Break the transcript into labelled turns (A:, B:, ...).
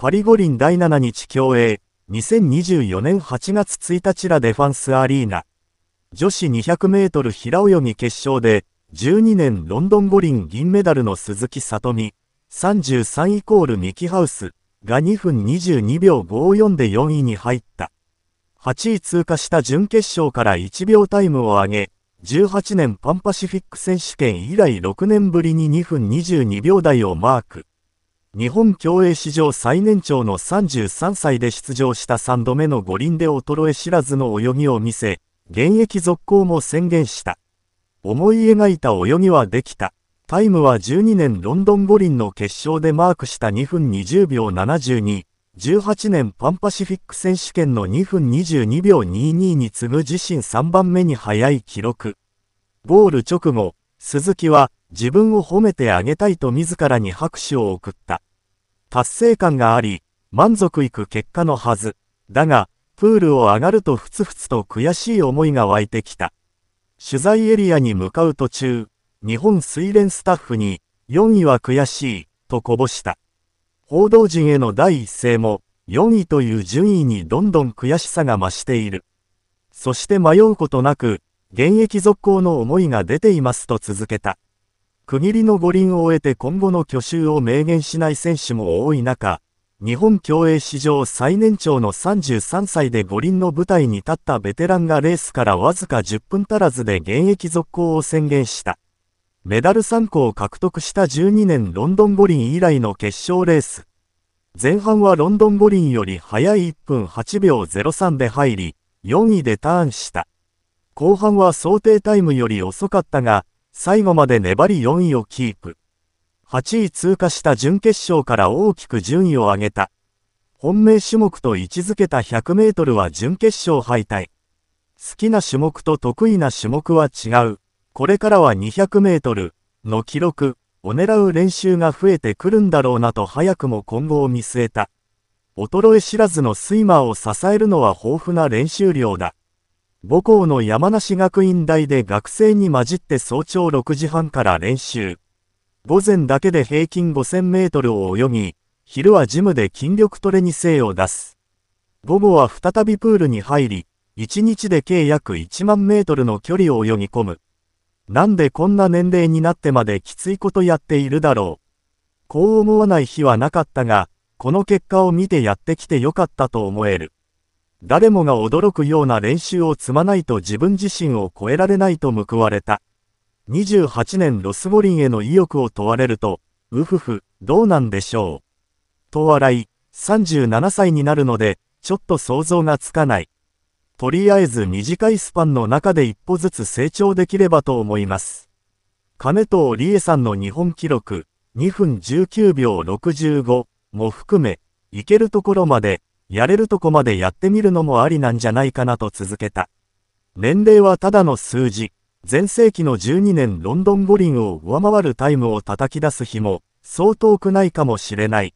A: パリ五輪第7日競泳、2024年8月1日ラデファンスアリーナ。女子200メートル平泳ぎ決勝で、12年ロンドン五輪銀メダルの鈴木里美、33イコールミキハウスが2分22秒54で4位に入った。8位通過した準決勝から1秒タイムを上げ、18年パンパシフィック選手権以来6年ぶりに2分22秒台をマーク。日本競泳史上最年長の33歳で出場した3度目の五輪で衰え知らずの泳ぎを見せ、現役続行も宣言した。思い描いた泳ぎはできた。タイムは12年ロンドン五輪の決勝でマークした2分20秒72、18年パンパシフィック選手権の2分22秒22に次ぐ自身3番目に速い記録。ゴール直後、鈴木は、自分を褒めてあげたいと自らに拍手を送った。達成感があり、満足いく結果のはず。だが、プールを上がるとふつふつと悔しい思いが湧いてきた。取材エリアに向かう途中、日本水連スタッフに、4位は悔しい、とこぼした。報道陣への第一声も、4位という順位にどんどん悔しさが増している。そして迷うことなく、現役続行の思いが出ていますと続けた。区切りの五輪を終えて今後の去就を明言しない選手も多い中、日本競泳史上最年長の33歳で五輪の舞台に立ったベテランがレースからわずか10分足らずで現役続行を宣言した。メダル3個を獲得した12年ロンドン五輪以来の決勝レース。前半はロンドン五輪より早い1分8秒03で入り、4位でターンした。後半は想定タイムより遅かったが、最後まで粘り4位をキープ。8位通過した準決勝から大きく順位を上げた。本命種目と位置づけた100メートルは準決勝敗退。好きな種目と得意な種目は違う。これからは200メートルの記録を狙う練習が増えてくるんだろうなと早くも今後を見据えた。衰え知らずのスイマーを支えるのは豊富な練習量だ。母校の山梨学院大で学生に混じって早朝6時半から練習。午前だけで平均5000メートルを泳ぎ、昼はジムで筋力トレに精を出す。午後は再びプールに入り、1日で計約1万メートルの距離を泳ぎ込む。なんでこんな年齢になってまできついことやっているだろう。こう思わない日はなかったが、この結果を見てやってきてよかったと思える。誰もが驚くような練習を積まないと自分自身を超えられないと報われた。28年ロス五輪への意欲を問われると、うふふ、どうなんでしょう。と笑い、37歳になるので、ちょっと想像がつかない。とりあえず短いスパンの中で一歩ずつ成長できればと思います。金藤理恵さんの日本記録、2分19秒65も含め、いけるところまで、やれるとこまでやってみるのもありなんじゃないかなと続けた。年齢はただの数字。前世紀の12年ロンドン五輪を上回るタイムを叩き出す日も、そう遠くないかもしれない。